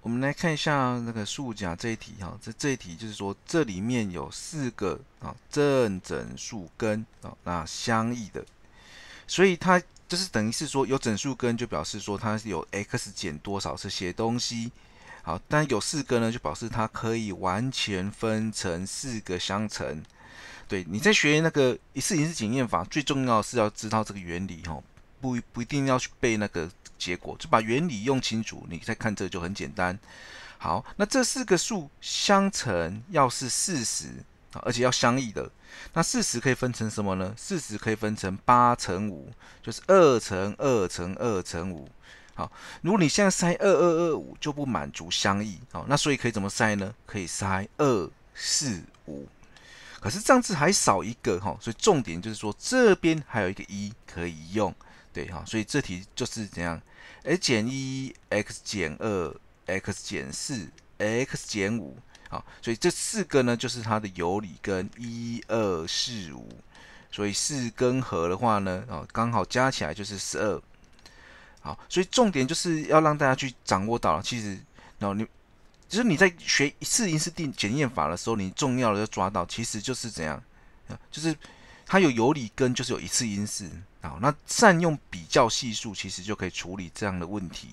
我们来看一下那个数甲这一题哈，这这一题就是说这里面有四个啊正整数根啊那相异的，所以它就是等于是说有整数根就表示说它有 x 减多少这些东西好，但有四个呢就表示它可以完全分成四个相乘。对，你在学那个一次一次检验法，最重要是要知道这个原理哈，不不一定要去背那个。结果就把原理用清楚，你再看这就很简单。好，那这四个数相乘要是四十，而且要相异的。那四十可以分成什么呢？四十可以分成八乘五，就是二乘二乘二乘五。好，如果你现在塞二二二五就不满足相异，好，那所以可以怎么塞呢？可以塞二四五。可是这样子还少一个哈，所以重点就是说这边还有一个一可以用，对哈，所以这题就是怎样，哎减一，x 减二，x 减四，x 减五，好，所以这四个呢就是它的有理根一二四五，所以四根和的话呢，哦刚好加起来就是十二，好，所以重点就是要让大家去掌握到，其实然后你。就是你在学一次因式定检验法的时候，你重要的要抓到，其实就是怎样，就是它有有理根就是有一次因式，好，那善用比较系数，其实就可以处理这样的问题。